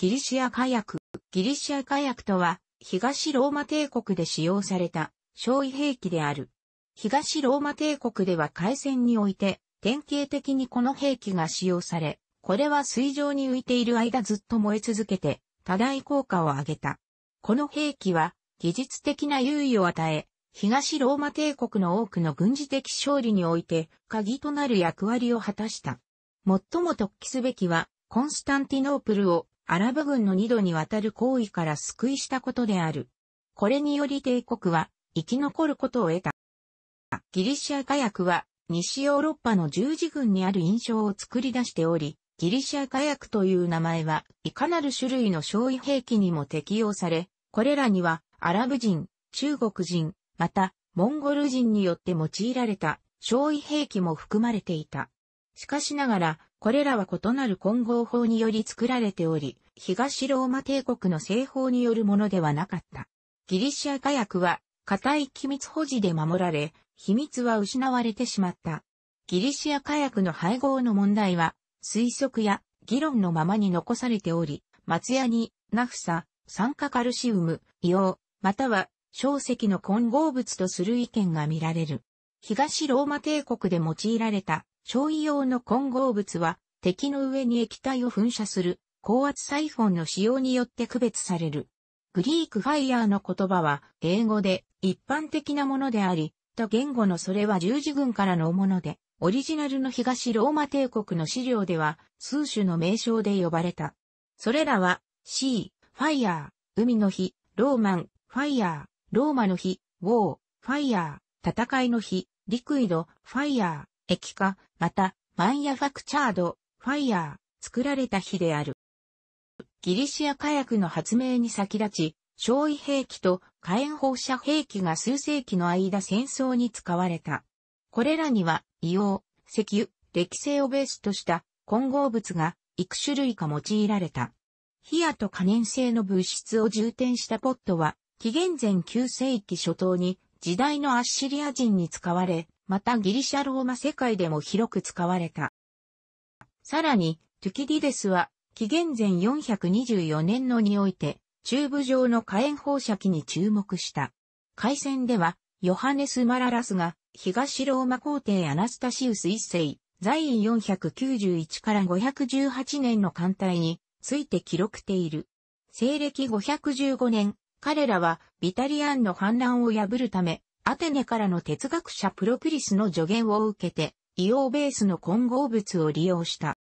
ギリシア火薬。ギリシア火薬とは、東ローマ帝国で使用された、焼夷兵器である。東ローマ帝国では海戦において、典型的にこの兵器が使用され、これは水上に浮いている間ずっと燃え続けて、多大効果を上げた。この兵器は、技術的な優位を与え、東ローマ帝国の多くの軍事的勝利において、鍵となる役割を果たした。最も突起すべきは、コンスタンティノープルをアラブ軍の二度にわたる行為から救いしたことである。これにより帝国は生き残ることを得た。ギリシア火薬は西ヨーロッパの十字軍にある印象を作り出しており、ギリシア火薬という名前はいかなる種類の焼夷兵器にも適用され、これらにはアラブ人、中国人、またモンゴル人によって用いられた焼夷兵器も含まれていた。しかしながら、これらは異なる混合法により作られており、東ローマ帝国の製法によるものではなかった。ギリシア火薬は、固い機密保持で守られ、秘密は失われてしまった。ギリシア火薬の配合の問題は、推測や議論のままに残されており、松屋に、ナフサ、酸化カルシウム、硫黄、または、小石の混合物とする意見が見られる。東ローマ帝国で用いられた焼夷用の混合物は、敵の上に液体を噴射する、高圧サイフォンの使用によって区別される。グリークファイヤーの言葉は、英語で一般的なものであり、と言語のそれは十字軍からのもので、オリジナルの東ローマ帝国の資料では、数種の名称で呼ばれた。それらは、シー、ファイヤー、海の日、ローマン、ファイヤー、ローマの日、ウォー、ファイヤー、戦いの日、リクイド、ファイヤー、液化、また、マンヤファクチャード、ファイヤー、作られた日である。ギリシア火薬の発明に先立ち、焼夷兵器と火炎放射兵器が数世紀の間戦争に使われた。これらには、硫黄、石油、歴性をベースとした混合物が幾種類か用いられた。火やと可燃性の物質を充填したポットは、紀元前9世紀初頭に時代のアッシリア人に使われ、またギリシャローマ世界でも広く使われた。さらに、トゥキディデスは、紀元前424年のにおいて、中部上の火炎放射器に注目した。海戦では、ヨハネス・マララスが、東ローマ皇帝アナスタシウス一世、在位491から518年の艦隊について記録ている。西暦515年、彼らはビタリアンの反乱を破るため、アテネからの哲学者プロクリスの助言を受けて、硫黄ベースの混合物を利用した。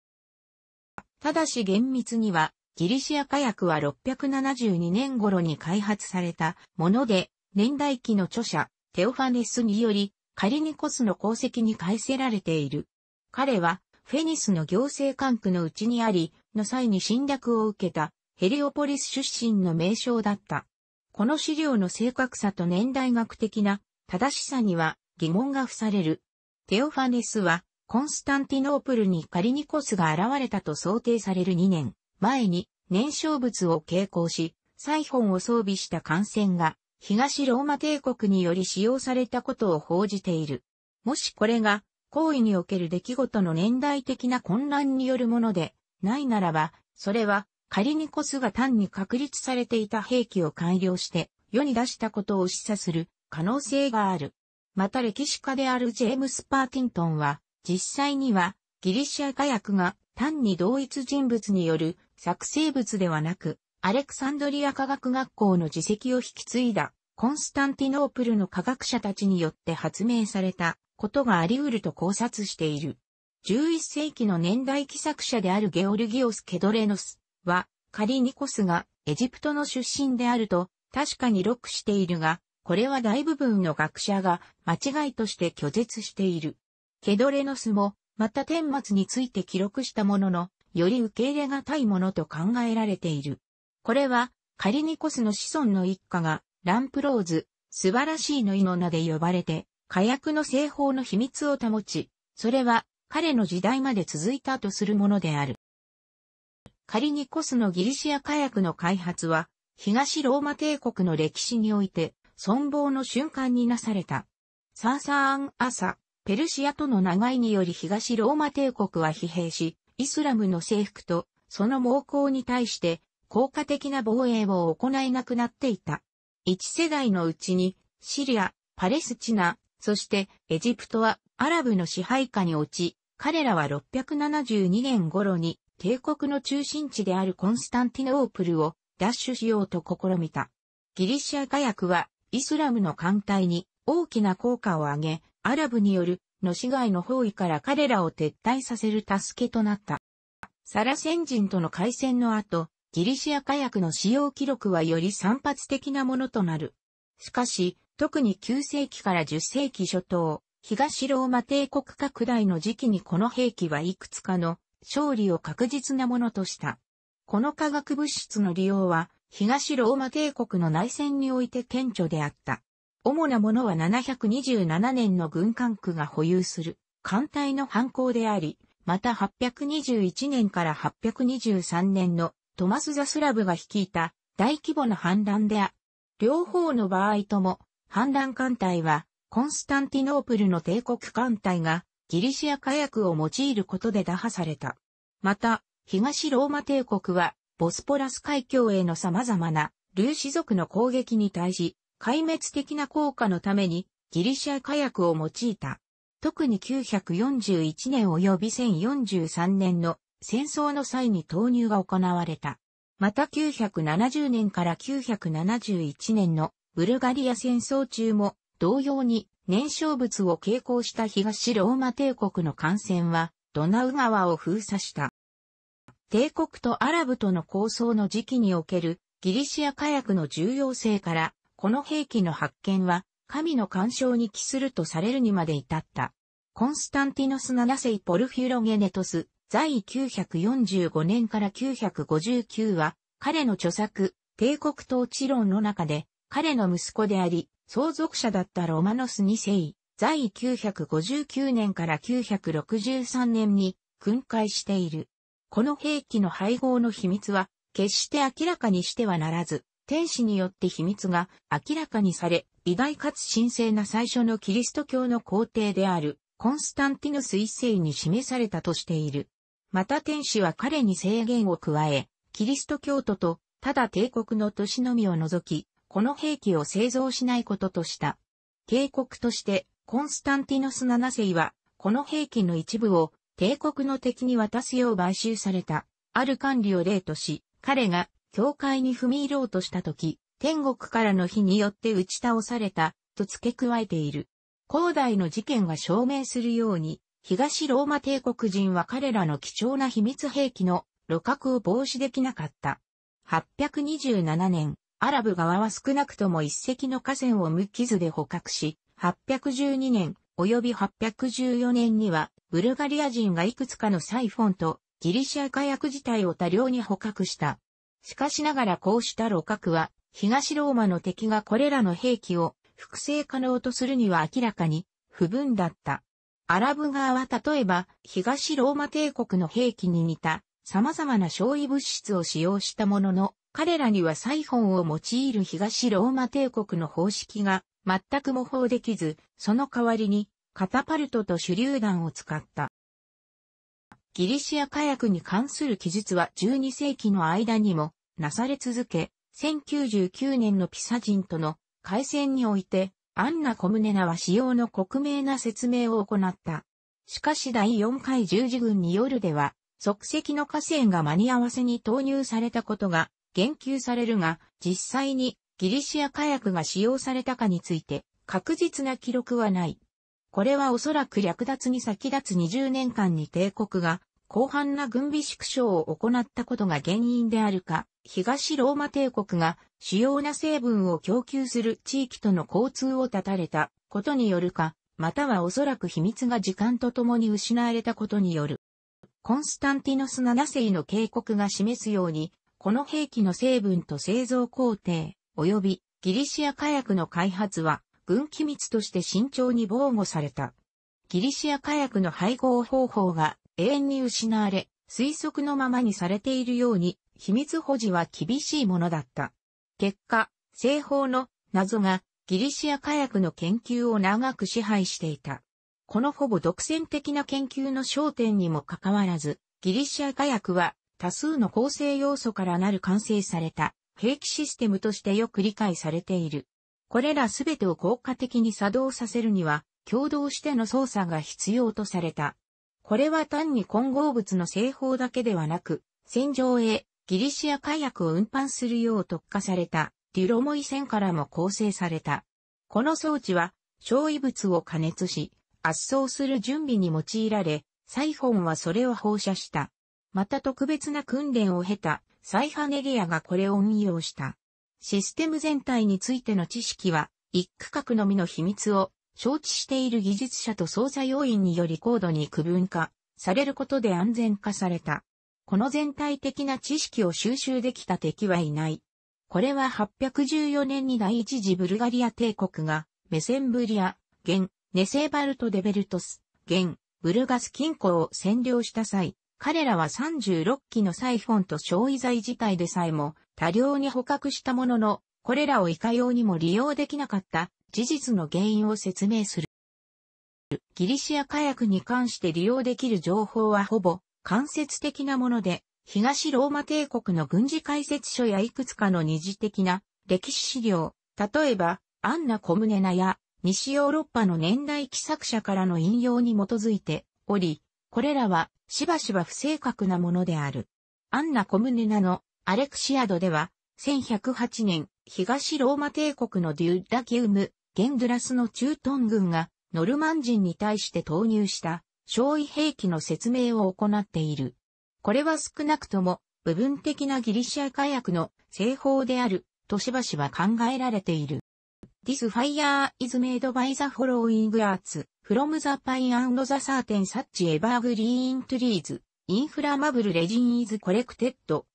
ただし厳密には、ギリシア火薬は672年頃に開発されたもので、年代記の著者、テオファネスにより、カリニコスの功績に返せられている。彼は、フェニスの行政管区のうちにあり、の際に侵略を受けた、ヘリオポリス出身の名称だった。この資料の正確さと年代学的な正しさには疑問が付される。テオファネスは、コンスタンティノープルにカリニコスが現れたと想定される2年前に燃焼物を携行し、サイホンを装備した艦船が東ローマ帝国により使用されたことを報じている。もしこれが行為における出来事の年代的な混乱によるものでないならば、それはカリニコスが単に確立されていた兵器を改良して世に出したことを示唆する可能性がある。また歴史家であるジェームス・パーティントンは、実際にはギリシア火薬が単に同一人物による作成物ではなく、アレクサンドリア科学学校の自責を引き継いだコンスタンティノープルの科学者たちによって発明されたことがあり得ると考察している。11世紀の年代記作者であるゲオルギオス・ケドレノスは、カリニコスがエジプトの出身であると確かに録しているが、これは大部分の学者が間違いとして拒絶している。ケドレノスも、また天末について記録したものの、より受け入れがたいものと考えられている。これは、カリニコスの子孫の一家が、ランプローズ、素晴らしいの意の名で呼ばれて、火薬の製法の秘密を保ち、それは彼の時代まで続いたとするものである。カリニコスのギリシア火薬の開発は、東ローマ帝国の歴史において存亡の瞬間になされた。サーサーアン・アサ、ペルシアとの長いにより東ローマ帝国は疲弊し、イスラムの征服とその猛攻に対して効果的な防衛を行えなくなっていた。一世代のうちにシリア、パレスチナ、そしてエジプトはアラブの支配下に落ち、彼らは672年頃に帝国の中心地であるコンスタンティノープルを奪取しようと試みた。ギリシア火薬はイスラムの艦隊に大きな効果を上げ、アラブによるの市街の包囲から彼らを撤退させる助けとなった。サラ先人との開戦の後、ギリシア火薬の使用記録はより散発的なものとなる。しかし、特に9世紀から10世紀初頭、東ローマ帝国拡大の時期にこの兵器はいくつかの勝利を確実なものとした。この化学物質の利用は東ローマ帝国の内戦において顕著であった。主なものは727年の軍艦区が保有する艦隊の犯行であり、また821年から823年のトマス・ザスラブが率いた大規模な反乱であ。両方の場合とも、反乱艦隊はコンスタンティノープルの帝国艦隊がギリシア火薬を用いることで打破された。また、東ローマ帝国はボスポラス海峡への様々な粒子族の攻撃に対し、壊滅的な効果のためにギリシャ火薬を用いた。特に941年及び1043年の戦争の際に投入が行われた。また970年から971年のブルガリア戦争中も同様に燃焼物を傾向した東ローマ帝国の艦船はドナウ川を封鎖した。帝国とアラブとの構想の時期におけるギリシア火薬の重要性から、この兵器の発見は、神の干渉に帰するとされるにまで至った。コンスタンティノス7世ポルフィロゲネトス、在位945年から959は、彼の著作、帝国統治論の中で、彼の息子であり、相続者だったロマノス2世、在位959年から963年に、訓戒している。この兵器の配合の秘密は、決して明らかにしてはならず、天使によって秘密が明らかにされ、偉大かつ神聖な最初のキリスト教の皇帝である、コンスタンティヌス一世に示されたとしている。また天使は彼に制限を加え、キリスト教徒と、ただ帝国の都市のみを除き、この兵器を製造しないこととした。警告として、コンスタンティノス7世は、この兵器の一部を帝国の敵に渡すよう買収された、ある管理を例とし、彼が教会に踏み入ろうとした時、天国からの火によって打ち倒された、と付け加えている。広大の事件が証明するように、東ローマ帝国人は彼らの貴重な秘密兵器の露獲を防止できなかった。827年、アラブ側は少なくとも一隻の河川を無傷で捕獲し、812年及び814年にはブルガリア人がいくつかのサイフォンとギリシア火薬自体を多量に捕獲した。しかしながらこうした露角は、東ローマの敵がこれらの兵器を複製可能とするには明らかに不分だった。アラブ側は例えば東ローマ帝国の兵器に似た様々な焼夷物質を使用したものの、彼らにはサイフォンを用いる東ローマ帝国の方式が全く模倣できず、その代わりにカタパルトと手榴弾を使った。ギリシア火薬に関する記述は12世紀の間にもなされ続け、1099年のピサ人との開戦において、アンナ・コムネナは使用の克明な説明を行った。しかし第4回十字軍によるでは、即席の河川が間に合わせに投入されたことが言及されるが、実際にギリシア火薬が使用されたかについて確実な記録はない。これはおそらく略奪に先立つ20年間に帝国が、広範な軍備縮小を行ったことが原因であるか、東ローマ帝国が主要な成分を供給する地域との交通を断たれたことによるか、またはおそらく秘密が時間とともに失われたことによる。コンスタンティノス7世の警告が示すように、この兵器の成分と製造工程、及びギリシア火薬の開発は、軍機密として慎重に防護された。ギリシア火薬の配合方法が永遠に失われ、推測のままにされているように、秘密保持は厳しいものだった。結果、製法の謎がギリシア火薬の研究を長く支配していた。このほぼ独占的な研究の焦点にもかかわらず、ギリシア火薬は多数の構成要素からなる完成された兵器システムとしてよく理解されている。これらすべてを効果的に作動させるには、共同しての操作が必要とされた。これは単に混合物の製法だけではなく、戦場へギリシア火薬を運搬するよう特化されたデュロモイ線からも構成された。この装置は、焼夷物を加熱し、圧送する準備に用いられ、サイフォンはそれを放射した。また特別な訓練を経たサイハネリアがこれを運用した。システム全体についての知識は、一区画のみの秘密を承知している技術者と操作要員により高度に区分化されることで安全化された。この全体的な知識を収集できた敵はいない。これは814年に第一次ブルガリア帝国がメセンブリア、現、ネセーバルト・デベルトス、現、ブルガス近郊を占領した際、彼らは36機のサイフォンと焼夷剤自体でさえも多量に捕獲したものの、これらをいかようにも利用できなかった事実の原因を説明する。ギリシア火薬に関して利用できる情報はほぼ間接的なもので、東ローマ帝国の軍事解説書やいくつかの二次的な歴史資料、例えば、アンナ・コムネナや西ヨーロッパの年代記作者からの引用に基づいており、これらはしばしば不正確なものである。アンナ・コムネナのアレクシアドでは、1108年、東ローマ帝国のデューダキウム、ゲンドラスの中東軍が、ノルマン人に対して投入した、焼夷兵器の説明を行っている。これは少なくとも、部分的なギリシア火薬の製法である、としばしば考えられている。This fire is made by the following arts. from the pine and the certain such evergreen trees, inflammable resin is collected,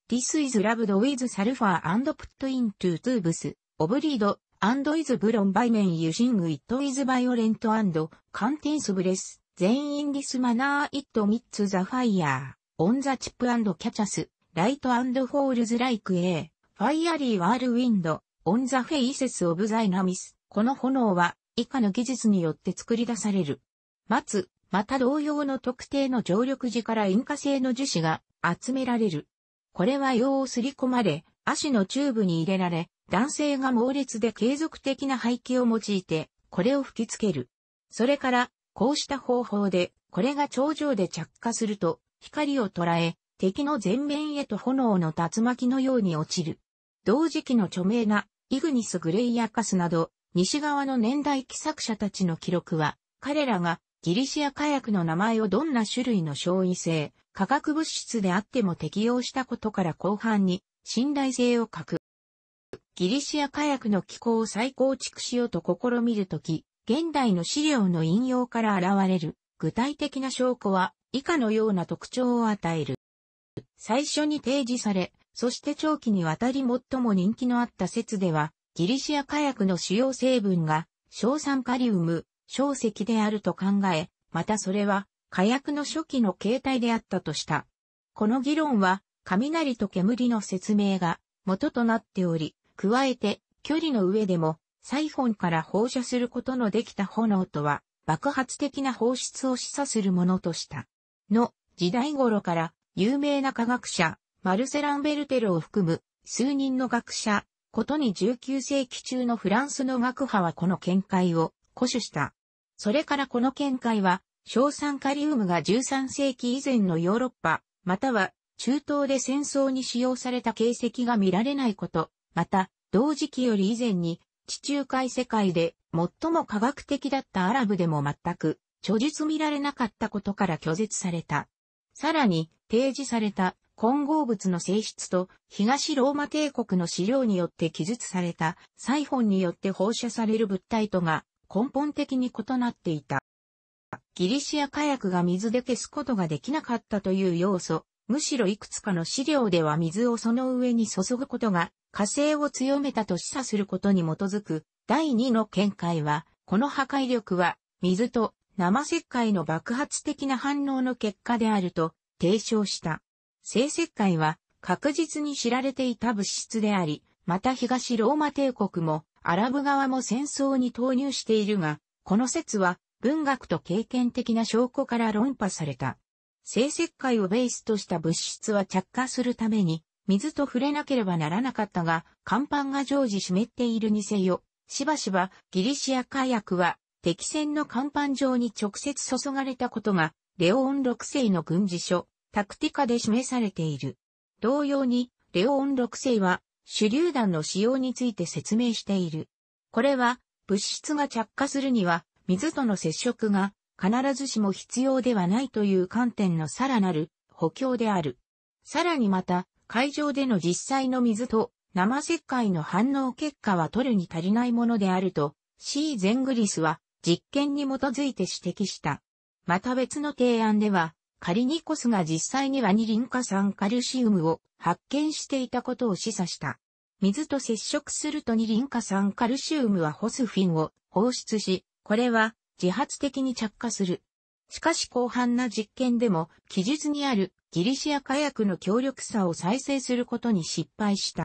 this is rubbed with sulfur and put into tubes, o b r e e d and is blown by men using it is violent and contains breath, then in this manner it meets the fire, on the chip and catches, light and falls like a fiery whirlwind, on the faces of the enemies. この炎は以下の技術によって作り出される。松、また同様の特定の常緑樹から引火性の樹脂が集められる。これは用をすり込まれ、足のチューブに入れられ、男性が猛烈で継続的な排気を用いて、これを吹きつける。それから、こうした方法で、これが頂上で着火すると、光を捉え、敵の前面へと炎の竜巻のように落ちる。同時期の著名な、イグニス・グレイやカスなど、西側の年代記作者たちの記録は、彼らがギリシア火薬の名前をどんな種類の消費性、化学物質であっても適用したことから後半に信頼性を欠く。ギリシア火薬の機構を再構築しようと試みるとき、現代の資料の引用から現れる具体的な証拠は以下のような特徴を与える。最初に提示され、そして長期にわたり最も人気のあった説では、ギリシア火薬の主要成分が、硝酸カリウム、硝石であると考え、またそれは、火薬の初期の形態であったとした。この議論は、雷と煙の説明が元となっており、加えて、距離の上でも、サイフォンから放射することのできた炎とは、爆発的な放出を示唆するものとした。の、時代頃から、有名な科学者、マルセラン・ベルテルを含む、数人の学者、ことに19世紀中のフランスの学派はこの見解を固守した。それからこの見解は、硝酸カリウムが13世紀以前のヨーロッパ、または中東で戦争に使用された形跡が見られないこと、また、同時期より以前に地中海世界で最も科学的だったアラブでも全く著述見られなかったことから拒絶された。さらに、提示された混合物の性質と東ローマ帝国の資料によって記述されたサイフォンによって放射される物体とが根本的に異なっていた。ギリシア火薬が水で消すことができなかったという要素、むしろいくつかの資料では水をその上に注ぐことが火星を強めたと示唆することに基づく第2の見解は、この破壊力は水と生石灰の爆発的な反応の結果であると提唱した。生石灰は確実に知られていた物質であり、また東ローマ帝国もアラブ側も戦争に投入しているが、この説は文学と経験的な証拠から論破された。生石灰をベースとした物質は着火するために水と触れなければならなかったが、甲板が常時湿っているにせよ、しばしばギリシア火薬は敵戦の甲板上に直接注がれたことが、レオン6世の軍事書、タクティカで示されている。同様に、レオン6世は、手榴弾の使用について説明している。これは、物質が着火するには、水との接触が必ずしも必要ではないという観点のさらなる補強である。さらにまた、会場での実際の水と生石灰の反応結果は取るに足りないものであると、C. ゼングリスは実験に基づいて指摘した。また別の提案では、カリニコスが実際には二リン化酸カルシウムを発見していたことを示唆した。水と接触すると二リン化酸カルシウムはホスフィンを放出し、これは自発的に着火する。しかし広範な実験でも記述にあるギリシア火薬の強力さを再生することに失敗した。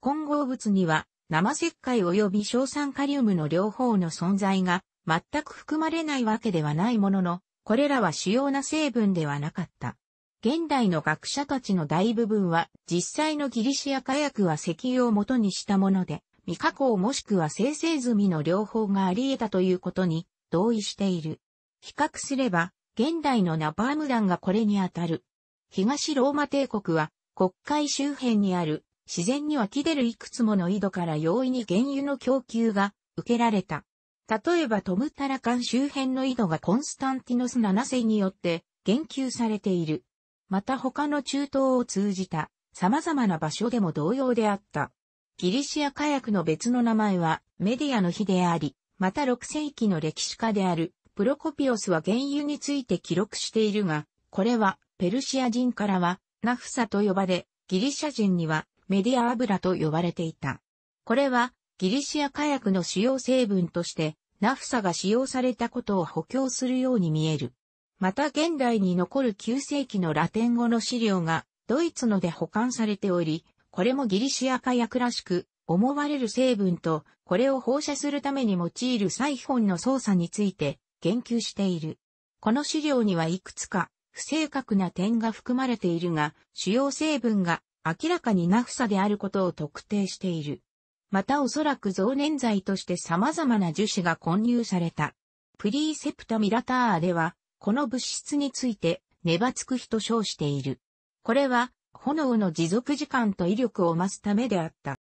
混合物には生石灰及び硝酸カリウムの両方の存在が全く含まれないわけではないものの、これらは主要な成分ではなかった。現代の学者たちの大部分は実際のギリシア火薬は石油を元にしたもので、未加工もしくは生成済みの両方があり得たということに同意している。比較すれば、現代のナパーム弾がこれにあたる。東ローマ帝国は国会周辺にある自然に湧き出るいくつもの井戸から容易に原油の供給が受けられた。例えばトムタラカン周辺の緯度がコンスタンティノス7世によって言及されている。また他の中東を通じた様々な場所でも同様であった。ギリシア火薬の別の名前はメディアの日であり、また6世紀の歴史家であるプロコピオスは原油について記録しているが、これはペルシア人からはナフサと呼ばれ、ギリシャ人にはメディア油と呼ばれていた。これはギリシア火薬の主要成分として、ナフサが使用されたことを補強するように見える。また現代に残る9世紀のラテン語の資料がドイツので保管されており、これもギリシア火薬らしく思われる成分とこれを放射するために用いるサイフォンの操作について言及している。この資料にはいくつか不正確な点が含まれているが、主要成分が明らかにナフサであることを特定している。またおそらく増粘剤として様々な樹脂が混入された。プリーセプタミラターでは、この物質について、ネバつく日と称している。これは、炎の持続時間と威力を増すためであった。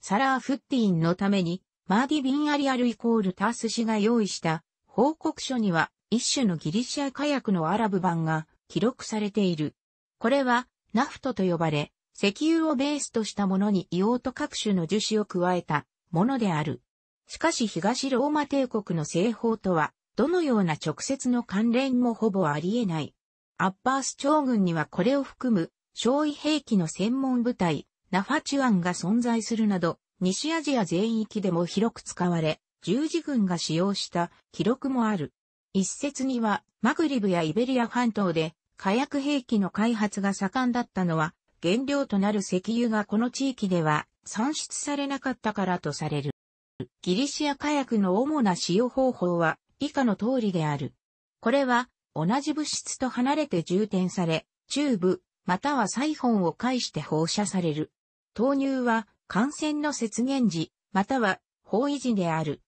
サラーフッティンのために、マーディ・ビンアリアルイコールタース氏が用意した報告書には、一種のギリシア火薬のアラブ版が記録されている。これは、ナフトと呼ばれ、石油をベースとしたものに硫黄と各種の樹脂を加えたものである。しかし東ローマ帝国の製法とは、どのような直接の関連もほぼあり得ない。アッパース朝軍にはこれを含む、焼夷兵器の専門部隊、ナファチュアンが存在するなど、西アジア全域でも広く使われ、十字軍が使用した記録もある。一説には、マグリブやイベリア半島で火薬兵器の開発が盛んだったのは、原料となる石油がこの地域では産出されなかったからとされる。ギリシア火薬の主な使用方法は以下の通りである。これは同じ物質と離れて充填され、チューブ、またはサイホンを介して放射される。投入は感染の節減時、または包囲時である。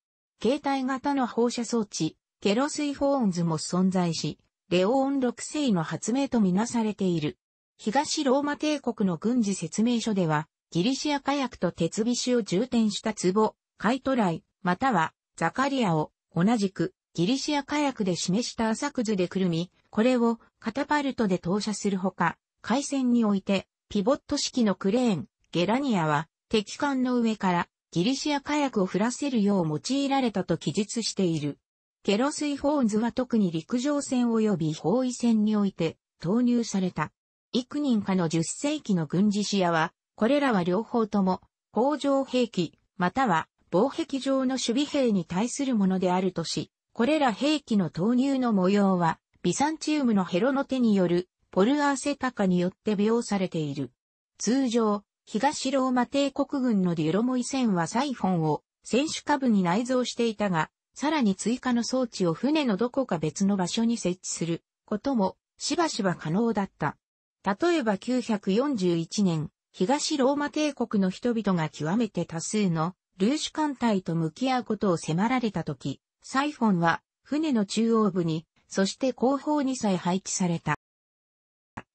携帯型の放射装置、ケロスイフォーンズも存在し、レオオン6世の発明とみなされている。東ローマ帝国の軍事説明書では、ギリシア火薬と鉄菱を充填した壺、カイトライ、またはザカリアを同じくギリシア火薬で示した浅くずでくるみ、これをカタパルトで投射するほか、海戦においてピボット式のクレーン、ゲラニアは敵艦の上からギリシア火薬を降らせるよう用いられたと記述している。ケロスイホーンズは特に陸上戦及び包囲戦において投入された。幾人かの10世紀の軍事視野は、これらは両方とも、工場兵器、または防壁上の守備兵に対するものであるとし、これら兵器の投入の模様は、ビサンチウムのヘロの手によるポルアーセタカによって描されている。通常、東ローマ帝国軍のデュロモイ船はサイフォンを選手下部に内蔵していたが、さらに追加の装置を船のどこか別の場所に設置することもしばしば可能だった。例えば941年、東ローマ帝国の人々が極めて多数のルーシュ艦隊と向き合うことを迫られた時、サイフォンは船の中央部に、そして後方にさえ配置された。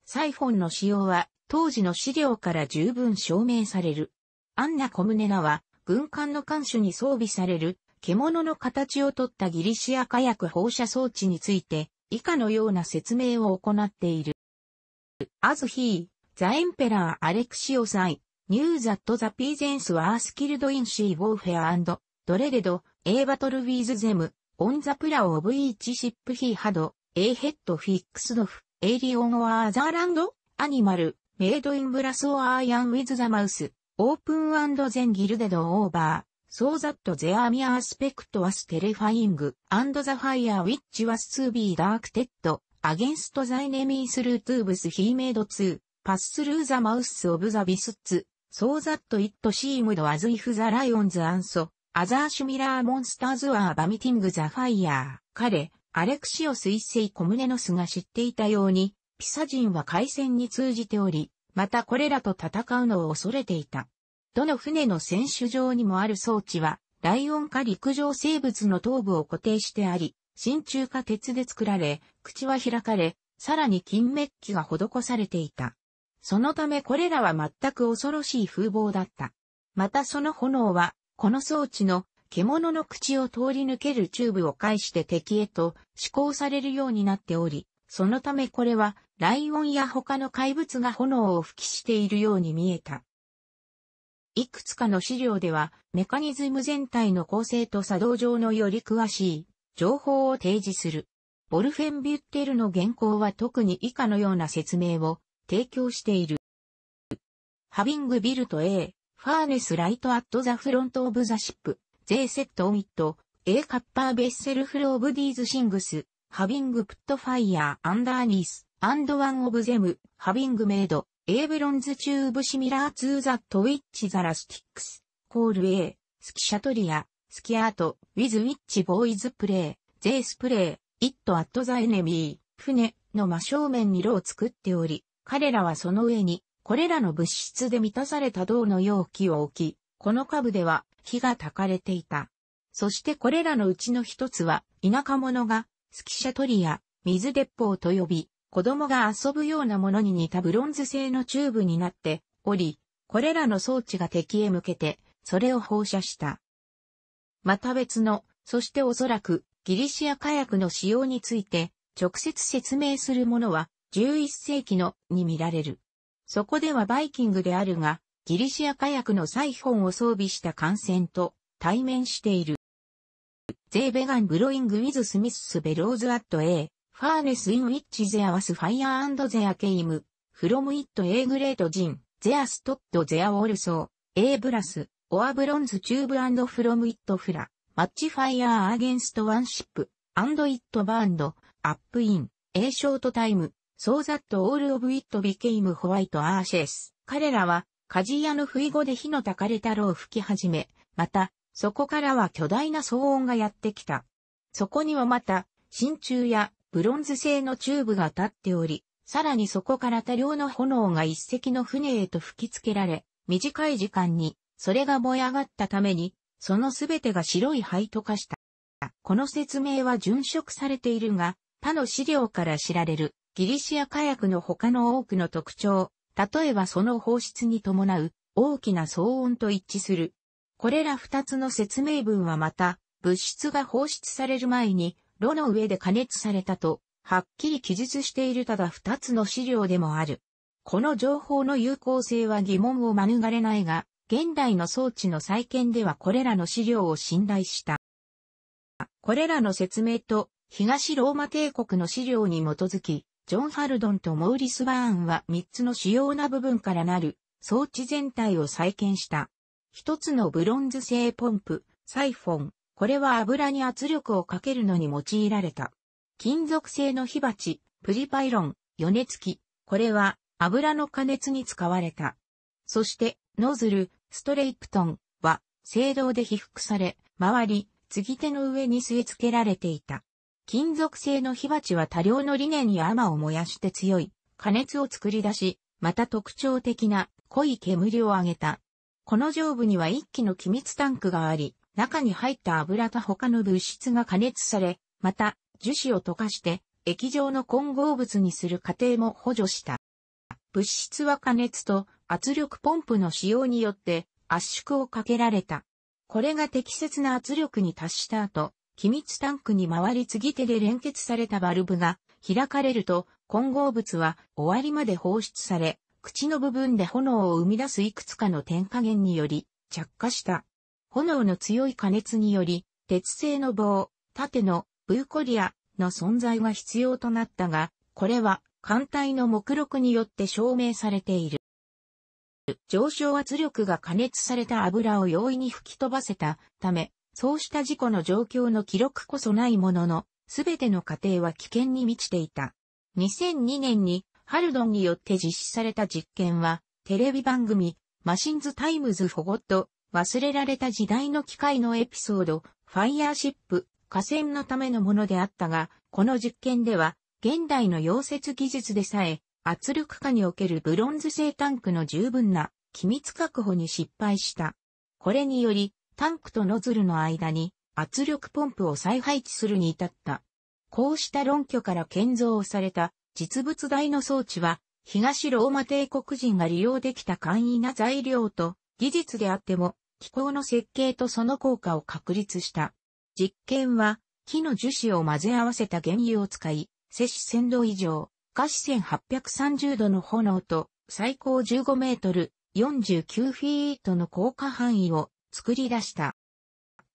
サイフォンの使用は当時の資料から十分証明される。アンナ・コムネナは軍艦の艦首に装備される獣の形をとったギリシア火薬放射装置について以下のような説明を行っている。アズヒー、ザエンペラー・アレクシオサイ、ニューザット・ザ・ピーゼンス・ワース・キルド・イン・シー・ウォーフェア・アンド、ドレレド、エーバトル・ウィズ・ゼム、オン・ザ・プラ・オブ・イーチ・シップ・ヒー・ハド、エーヘッド・フィックスドフ、エイリオン・オア・ザーランド、アニマル、メイド・イン・ブラス・オア・イアン・ウィズ・ザ・マウス、オープン・アンド・ゼン・ギルデド・オーバー、そうざっとゼアミアアスペクトはステレファイング、アンドザファイアウィッチはスツービーダークテッド、Against the enemies Lutus he made two, pass through the mouths of the beasts, so that it seemed as if the lions and so, other similar monsters were vomiting the fire. 彼、アレクシオス一世コムネノスが知っていたように、ピサ人は海戦に通じており、またこれらと戦うのを恐れていた。どの船の船首上にもある装置は、ライオンか陸上生物の頭部を固定してあり、真鍮か鉄で作られ、口は開かれ、さらに金メッキが施されていた。そのためこれらは全く恐ろしい風貌だった。またその炎は、この装置の獣の口を通り抜けるチューブを介して敵へと指向されるようになっており、そのためこれはライオンや他の怪物が炎を吹きしているように見えた。いくつかの資料では、メカニズム全体の構成と作動上のより詳しい情報を提示する。ボルフェンビュッテルの原稿は特に以下のような説明を提供している。ハビングビルト A、ファーネスライトアットザフロントオブザシップ、税セットミット、A カッパーベッセルフルオブディーズシングス、ハビングプットファイヤーアンダーニース、アンドワンオブゼム、ハビングメイド、A ブロンズチューブシミラーツーザットウィッチザラスティックス、コール A、スキシャトリア、スキアート、ウィズ・ウィッチ・ボーイズ・プレイ、ゼイス・プレイ、イット・アット・ザ・エネミー、船の真正面に炉を作っており、彼らはその上に、これらの物質で満たされた銅の容器を置き、この下部では火が焚かれていた。そしてこれらのうちの一つは、田舎者が、スキシャトリや、水鉄砲と呼び、子供が遊ぶようなものに似たブロンズ製のチューブになっており、これらの装置が敵へ向けて、それを放射した。また別の、そしておそらく、ギリシア火薬の使用について、直接説明するものは、11世紀の、に見られる。そこではバイキングであるが、ギリシア火薬のサイフォンを装備した艦船と、対面している。ゼーベガンブロイングウィズスミススベローズアットエー、ファーネスインウィッチゼアワスファイアーゼアケイム、フロムイットエーグレートジン、ゼアストットゼアオールソー、エーブラス、オアブロンズチューブフロムイットフラ、マッチファイヤーアーゲンストワンシップ、アンドイットバーンド、アップイン、エーショートタイム、ソーザットオールオブイットビケイムホワイトアーシェス。彼らは、カジ屋の不意後で火のたかれた炉を吹き始め、また、そこからは巨大な騒音がやってきた。そこにはまた、真鍮やブロンズ製のチューブが立っており、さらにそこから多量の炎が一隻の船へと吹きつけられ、短い時間にそれが燃え上がったために、そのすべてが白い灰と化した。この説明は殉職されているが、他の資料から知られるギリシア火薬の他の多くの特徴、例えばその放出に伴う大きな騒音と一致する。これら二つの説明文はまた、物質が放出される前に、炉の上で加熱されたと、はっきり記述しているただ二つの資料でもある。この情報の有効性は疑問を免れないが、現代の装置の再建ではこれらの資料を信頼した。これらの説明と東ローマ帝国の資料に基づき、ジョン・ハルドンとモーリス・バーンは3つの主要な部分からなる装置全体を再建した。一つのブロンズ製ポンプ、サイフォン。これは油に圧力をかけるのに用いられた。金属製の火鉢、プリパイロン、余熱器。これは油の加熱に使われた。そして、ノズル、ストレイプトンは、青銅で被覆され、周り、継ぎ手の上に据え付けられていた。金属製の火鉢は多量のリネンや甘を燃やして強い、加熱を作り出し、また特徴的な濃い煙を上げた。この上部には一機の機密タンクがあり、中に入った油と他の物質が加熱され、また樹脂を溶かして液状の混合物にする過程も補助した。物質は加熱と圧力ポンプの使用によって圧縮をかけられた。これが適切な圧力に達した後、機密タンクに回り継ぎ手で連結されたバルブが開かれると混合物は終わりまで放出され、口の部分で炎を生み出すいくつかの点加減により着火した。炎の強い加熱により、鉄製の棒、縦のブーコリアの存在が必要となったが、これは艦隊の目録によって証明されている。上昇圧力が加熱された油を容易に吹き飛ばせたため、そうした事故の状況の記録こそないものの、すべての過程は危険に満ちていた。2002年にハルドンによって実施された実験は、テレビ番組、マシンズ・タイムズ・フォゴット、忘れられた時代の機械のエピソード、ファイヤーシップ、河川のためのものであったが、この実験では、現代の溶接技術でさえ、圧力下におけるブロンズ製タンクの十分な機密確保に失敗した。これにより、タンクとノズルの間に圧力ポンプを再配置するに至った。こうした論拠から建造された実物大の装置は、東ローマ帝国人が利用できた簡易な材料と技術であっても、気候の設計とその効果を確立した。実験は、木の樹脂を混ぜ合わせた原油を使い、摂氏1000度以上、華氏1830度の炎と最高15メートル49フィートの効果範囲を作り出した。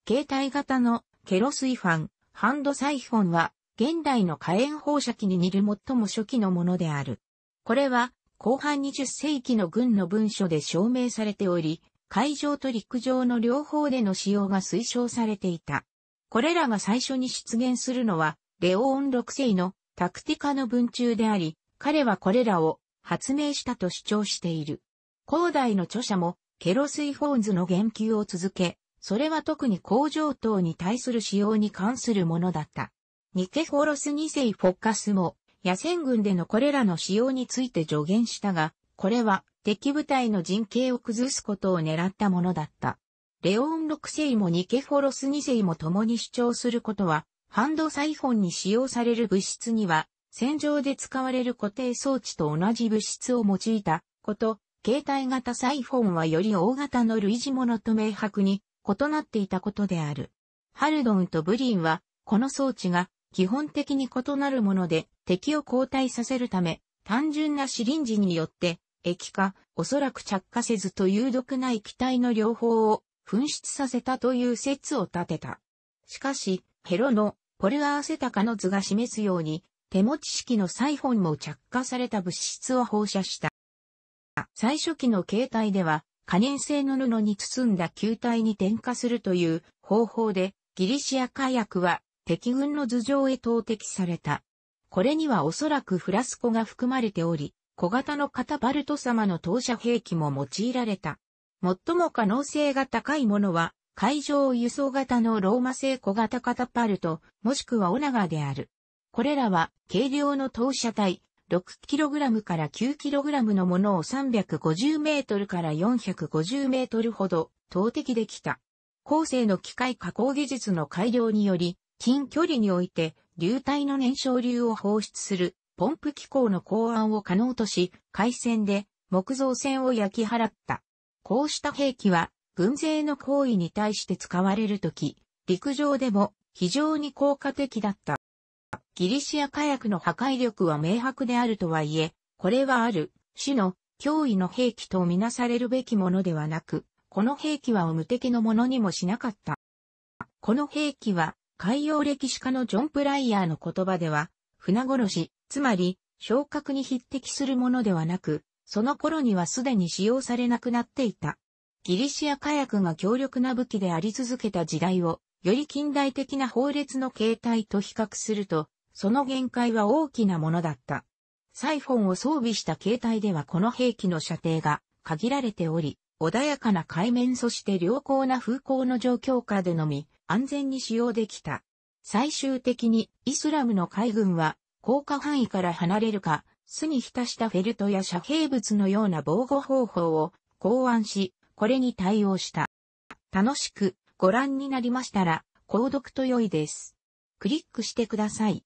携帯型のケロスイファン、ハンドサイフォンは現代の火炎放射器に似る最も初期のものである。これは後半20世紀の軍の文書で証明されており、海上と陸上の両方での使用が推奨されていた。これらが最初に出現するのは、レオオン6世のタクティカの文中であり、彼はこれらを発明したと主張している。広大の著者もケロスイフォーンズの言及を続け、それは特に工場等に対する使用に関するものだった。ニケフォロス2世フォッカスも野戦軍でのこれらの使用について助言したが、これは敵部隊の陣形を崩すことを狙ったものだった。レオン6世もニケフォロス2世も共に主張することはハンドサイフォンに使用される物質には、戦場で使われる固定装置と同じ物質を用いたこと、携帯型サイフォンはより大型の類似物と明白に異なっていたことである。ハルドンとブリンは、この装置が基本的に異なるもので敵を交代させるため、単純なシリンジによって液化、おそらく着火せずと有毒な液体の両方を噴出させたという説を立てた。しかし、ヘロのポルアーセタカの図が示すように、手持ち式のサイフォンも着火された物質を放射した。最初期の形態では、可燃性の布に包んだ球体に点火するという方法で、ギリシア火薬は敵軍の頭上へ投擲された。これにはおそらくフラスコが含まれており、小型のカタパルト様の投射兵器も用いられた。最も可能性が高いものは、海上輸送型のローマ製小型カタパルト、もしくはオナガである。これらは、軽量の投射体、6kg から 9kg のものを350メートルから450メートルほど投擲できた。後世の機械加工技術の改良により、近距離において流体の燃焼流を放出するポンプ機構の考案を可能とし、海戦で木造船を焼き払った。こうした兵器は軍勢の行為に対して使われるとき、陸上でも非常に効果的だった。ギリシア火薬の破壊力は明白であるとはいえ、これはある、種の脅威の兵器とみなされるべきものではなく、この兵器は無敵のものにもしなかった。この兵器は、海洋歴史家のジョン・プライヤーの言葉では、船殺し、つまり、昇格に匹敵するものではなく、その頃にはすでに使用されなくなっていた。ギリシア火薬が強力な武器であり続けた時代を、より近代的な法列の形態と比較すると、その限界は大きなものだった。サイフォンを装備した形態ではこの兵器の射程が限られており、穏やかな海面そして良好な風光の状況下でのみ安全に使用できた。最終的にイスラムの海軍は効下範囲から離れるか、巣に浸したフェルトや遮蔽物のような防護方法を考案し、これに対応した。楽しくご覧になりましたら、購読と良いです。クリックしてください。